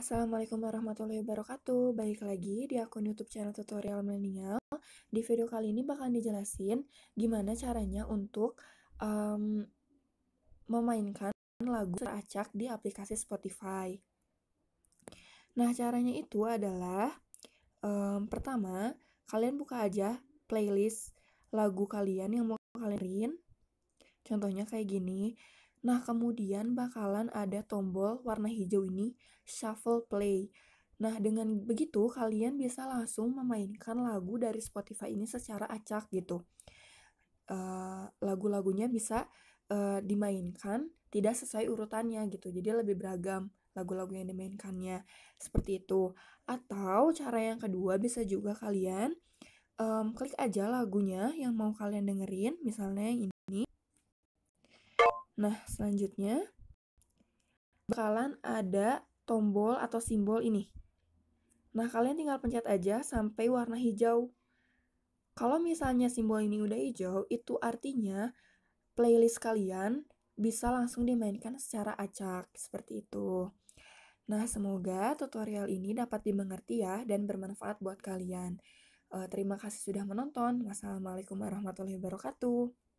Assalamualaikum warahmatullahi wabarakatuh. Baik lagi di akun YouTube channel Tutorial Milenial. Di video kali ini bakalan dijelasin gimana caranya untuk um, memainkan lagu teracak di aplikasi Spotify. Nah, caranya itu adalah um, pertama, kalian buka aja playlist lagu kalian yang mau kalian dengerin. Contohnya kayak gini. Nah, kemudian bakalan ada tombol warna hijau ini, shuffle play. Nah, dengan begitu kalian bisa langsung memainkan lagu dari Spotify ini secara acak gitu. Uh, lagu-lagunya bisa uh, dimainkan tidak sesuai urutannya gitu. Jadi lebih beragam lagu-lagu yang dimainkannya seperti itu. Atau cara yang kedua bisa juga kalian um, klik aja lagunya yang mau kalian dengerin, misalnya yang ini. Nah, selanjutnya bakalan ada tombol atau simbol ini. Nah, kalian tinggal pencet aja sampai warna hijau. Kalau misalnya simbol ini udah hijau, itu artinya playlist kalian bisa langsung dimainkan secara acak, seperti itu. Nah, semoga tutorial ini dapat dimengerti ya dan bermanfaat buat kalian. Eh, terima kasih sudah menonton. Wassalamualaikum warahmatullahi wabarakatuh.